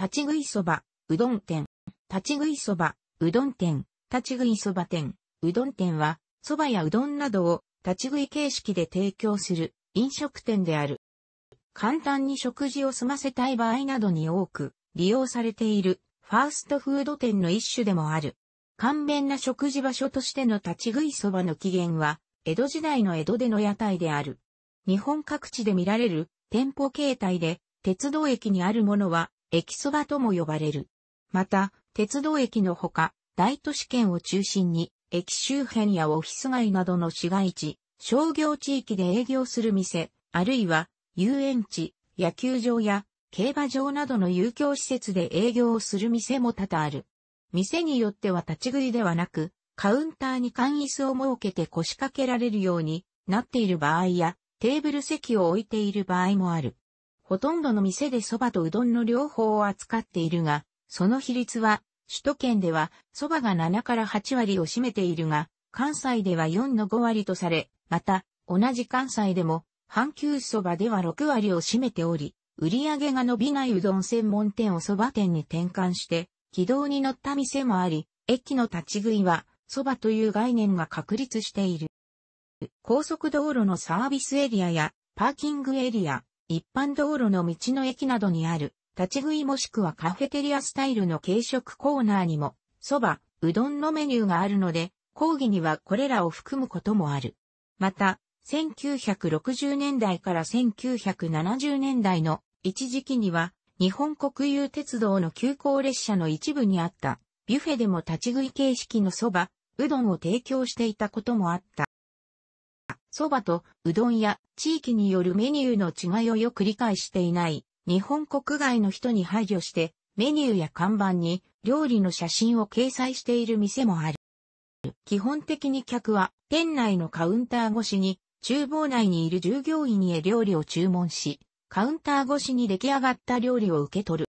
立ち食いそば、うどん店。立ち食いそば、うどん店。立ち食いそば店、うどん店は、そばやうどんなどを立ち食い形式で提供する飲食店である。簡単に食事を済ませたい場合などに多く利用されているファーストフード店の一種でもある。簡便な食事場所としての立ち食いそばの起源は、江戸時代の江戸での屋台である。日本各地で見られる店舗形態で、鉄道駅にあるものは駅そばとも呼ばれる。また、鉄道駅のほか、大都市圏を中心に、駅周辺やオフィス街などの市街地、商業地域で営業する店、あるいは遊園地、野球場や競馬場などの遊興施設で営業をする店も多々ある。店によっては立ち食いではなく、カウンターに易椅子を設けて腰掛けられるようになっている場合や、テーブル席を置いている場合もある。ほとんどの店で蕎麦とうどんの両方を扱っているが、その比率は、首都圏では蕎麦が7から8割を占めているが、関西では4の5割とされ、また、同じ関西でも、阪急蕎麦では6割を占めており、売り上げが伸びないうどん専門店を蕎麦店に転換して、軌道に乗った店もあり、駅の立ち食いは、蕎麦という概念が確立している。高速道路のサービスエリアや、パーキングエリア、一般道路の道の駅などにある、立ち食いもしくはカフェテリアスタイルの軽食コーナーにも、蕎麦、うどんのメニューがあるので、講義にはこれらを含むこともある。また、1960年代から1970年代の一時期には、日本国有鉄道の急行列車の一部にあった、ビュフェでも立ち食い形式の蕎麦、うどんを提供していたこともあった。蕎麦とうどんや地域によるメニューの違いをよく理解していない日本国外の人に配慮してメニューや看板に料理の写真を掲載している店もある。基本的に客は店内のカウンター越しに厨房内にいる従業員へ料理を注文し、カウンター越しに出来上がった料理を受け取る。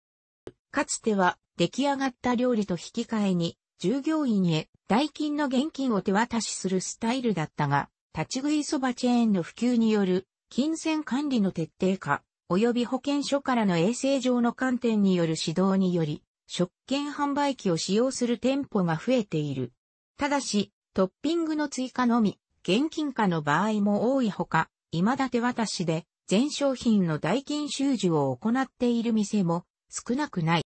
かつては出来上がった料理と引き換えに従業員へ代金の現金を手渡しするスタイルだったが、立ち食いそばチェーンの普及による金銭管理の徹底化、及び保健所からの衛生上の観点による指導により、食券販売機を使用する店舗が増えている。ただし、トッピングの追加のみ、現金化の場合も多いほか、今だ手渡しで全商品の代金収受を行っている店も少なくない。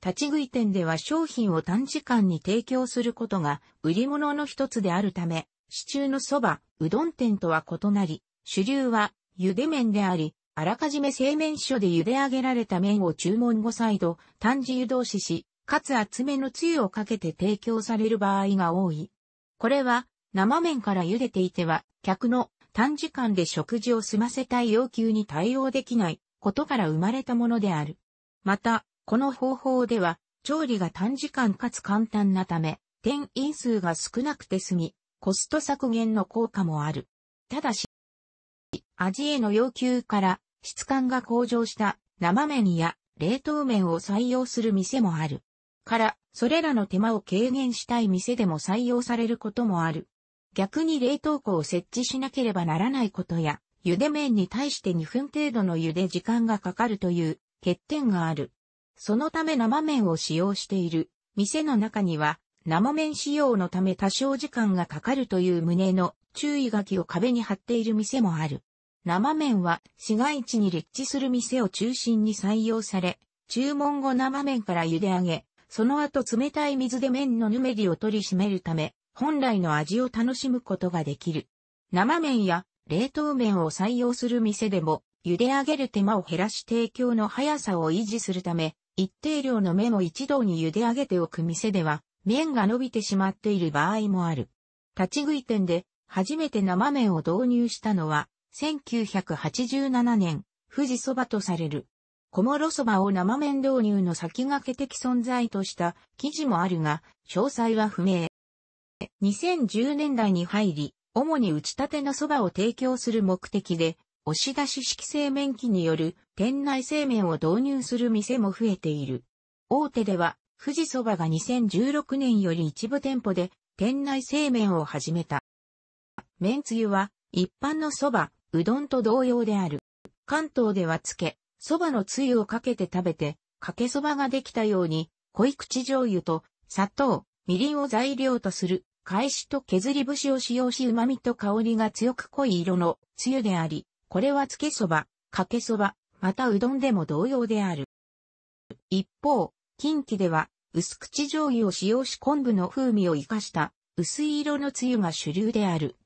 立ち食い店では商品を短時間に提供することが売り物の一つであるため、市中のそば、うどん店とは異なり、主流は、茹で麺であり、あらかじめ製麺所で茹で上げられた麺を注文後再度、単自湯通しし、かつ厚めのつゆをかけて提供される場合が多い。これは、生麺から茹でていては、客の短時間で食事を済ませたい要求に対応できないことから生まれたものである。また、この方法では、調理が短時間かつ簡単なため、店員数が少なくて済み、コスト削減の効果もある。ただし、味への要求から質感が向上した生麺や冷凍麺を採用する店もある。から、それらの手間を軽減したい店でも採用されることもある。逆に冷凍庫を設置しなければならないことや、茹で麺に対して2分程度の茹で時間がかかるという欠点がある。そのため生麺を使用している店の中には生麺仕様のため多少時間がかかるという旨の注意書きを壁に貼っている店もある。生麺は市街地に立地する店を中心に採用され、注文後生麺から茹で上げ、その後冷たい水で麺のぬめりを取り締めるため、本来の味を楽しむことができる。生麺や冷凍麺を採用する店でも、茹で上げる手間を減らし提供の速さを維持するため、一定量の麺を一度に茹で上げておく店では、麺が伸びてしまっている場合もある。立ち食い店で初めて生麺を導入したのは1987年、富士蕎麦とされる。小諸蕎麦を生麺導入の先駆け的存在とした記事もあるが、詳細は不明。2010年代に入り、主に打ち立ての蕎麦を提供する目的で、押し出し式製麺機による店内製麺を導入する店も増えている。大手では富士そばが2016年より一部店舗で店内製麺を始めた。麺つゆは一般のそば、うどんと同様である。関東ではつけ、そばのつゆをかけて食べて、かけそばができたように、濃い口醤油と砂糖、みりんを材料とする、返しと削り節を使用し旨味と香りが強く濃い色のつゆであり、これはつけそば、かけそば、またうどんでも同様である。一方、近畿では、薄口醤油を使用し昆布の風味を生かした薄い色のつゆが主流である。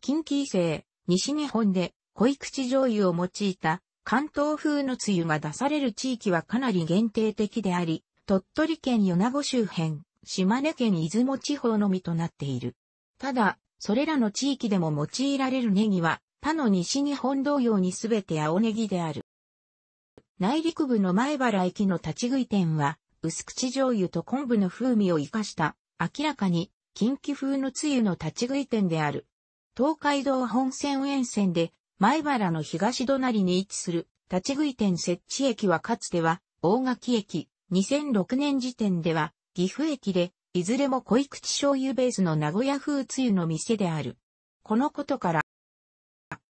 近畿以西、西日本で濃い口醤油を用いた関東風のつゆが出される地域はかなり限定的であり、鳥取県米子周辺、島根県出雲地方のみとなっている。ただ、それらの地域でも用いられるネギは、他の西日本同様にすべて青ネギである。内陸部の前原駅の立ち食い店は、薄口醤油と昆布の風味を生かした、明らかに、近畿風のつゆの立ち食い店である。東海道本線沿線で、前原の東隣に位置する、立ち食い店設置駅はかつては、大垣駅、2006年時点では、岐阜駅で、いずれも濃い口醤油ベースの名古屋風つゆの店である。このことから、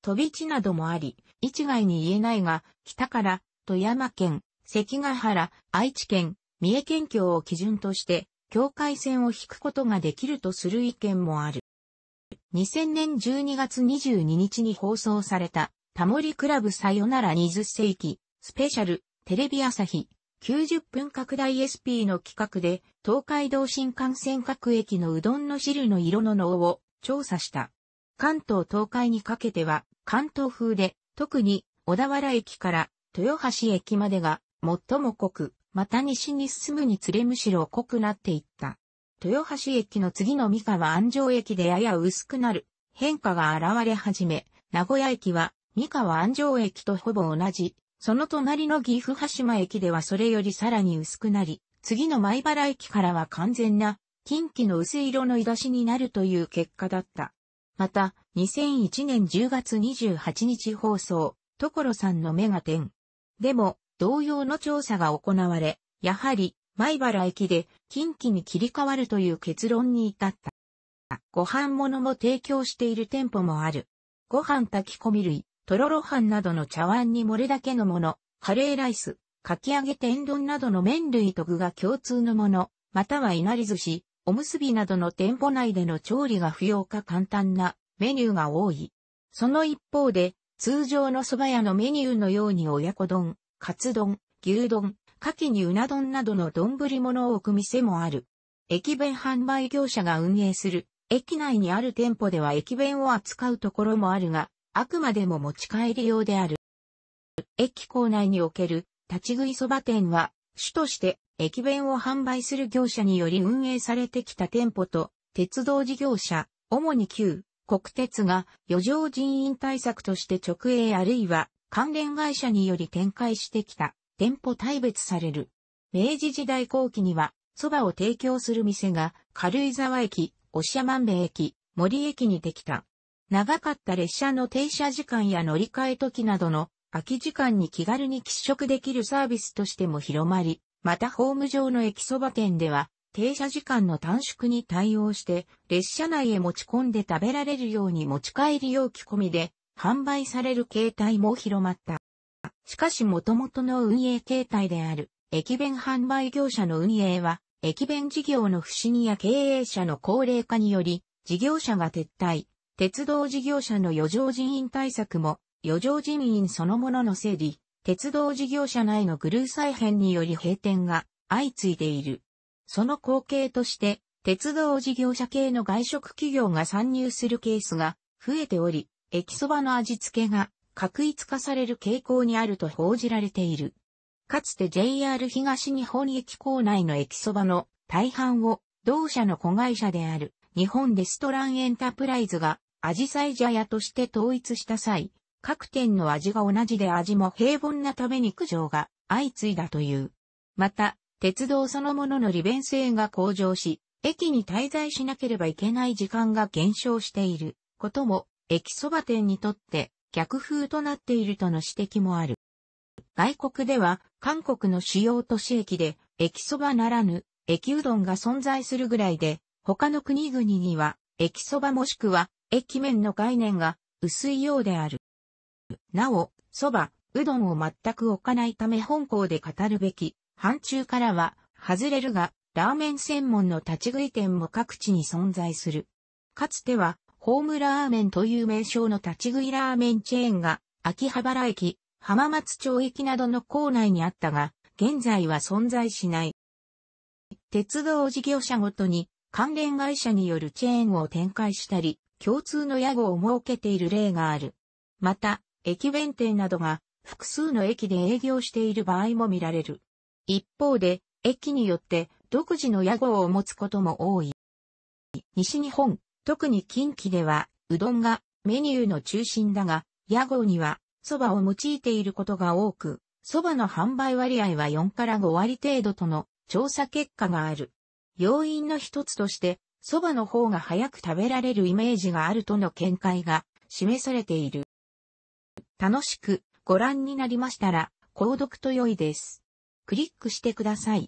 飛び地などもあり、一概に言えないが、北から、富山県、関ヶ原、愛知県、三重県境を基準として、境界線を引くことができるとする意見もある。2000年12月22日に放送された、タモリクラブさよなら20世紀、スペシャル、テレビ朝日、90分拡大 SP の企画で、東海道新幹線各駅のうどんの汁の色の脳を調査した。関東東海にかけては、関東風で、特に小田原駅から豊橋駅までが最も濃く、また西に進むにつれむしろ濃くなっていった。豊橋駅の次の三河安城駅でやや薄くなる変化が現れ始め、名古屋駅は三河安城駅とほぼ同じ、その隣の岐阜羽島駅ではそれよりさらに薄くなり、次の米原駅からは完全な近畿の薄色の出しになるという結果だった。また、2001年10月28日放送、所さんのメガテン。でも、同様の調査が行われ、やはり、前原駅で近畿に切り替わるという結論に至った。ご飯物も提供している店舗もある。ご飯炊き込み類、とろろ飯などの茶碗に盛るだけのもの、カレーライス、かき揚げ天丼などの麺類と具が共通のもの、またはいなり寿司、おむすびなどの店舗内での調理が不要か簡単なメニューが多い。その一方で、通常の蕎麦屋のメニューのように親子丼、カツ丼、牛丼、牡蠣にうな丼などの丼物を置く店もある。駅弁販売業者が運営する、駅内にある店舗では駅弁を扱うところもあるが、あくまでも持ち帰り用である。駅構内における立ち食いそば店は、主として駅弁を販売する業者により運営されてきた店舗と、鉄道事業者、主に旧、国鉄が余剰人員対策として直営あるいは関連会社により展開してきた店舗大別される。明治時代後期には、蕎麦を提供する店が軽井沢駅、押山万駅、森駅にできた。長かった列車の停車時間や乗り換え時などの空き時間に気軽に喫食できるサービスとしても広まり、またホーム上の駅そば店では停車時間の短縮に対応して列車内へ持ち込んで食べられるように持ち帰り容器込みで販売される形態も広まった。しかし元々の運営形態である、駅弁販売業者の運営は、駅弁事業の不振や経営者の高齢化により、事業者が撤退、鉄道事業者の余剰人員対策も、余剰人員そのものの整理、鉄道事業者内のグルー再編により閉店が相次いでいる。その後継として、鉄道事業者系の外食企業が参入するケースが増えており、駅そばの味付けが確一化される傾向にあると報じられている。かつて JR 東日本駅構内の駅そばの大半を同社の子会社である日本レストランエンタープライズがアジサイ茶屋として統一した際、各店の味が同じで味も平凡なために苦情が相次いだという。また、鉄道そのものの利便性が向上し、駅に滞在しなければいけない時間が減少していることも駅そば店にとって逆風となっているとの指摘もある。外国では韓国の主要都市駅で駅そばならぬ駅うどんが存在するぐらいで他の国々には駅そばもしくは駅麺の概念が薄いようである。なお、そば、うどんを全く置かないため本校で語るべき、範疇からは外れるが、ラーメン専門の立ち食い店も各地に存在する。かつてはホームラーメンという名称の立ち食いラーメンチェーンが、秋葉原駅、浜松町駅などの構内にあったが、現在は存在しない。鉄道事業者ごとに関連会社によるチェーンを展開したり、共通の屋号を設けている例がある。また、駅弁店などが複数の駅で営業している場合も見られる。一方で、駅によって独自の屋号を持つことも多い。西日本、特に近畿では、うどんがメニューの中心だが、屋号には蕎麦を用いていることが多く、蕎麦の販売割合は4から5割程度との調査結果がある。要因の一つとして、蕎麦の方が早く食べられるイメージがあるとの見解が示されている。楽しくご覧になりましたら、購読と良いです。クリックしてください。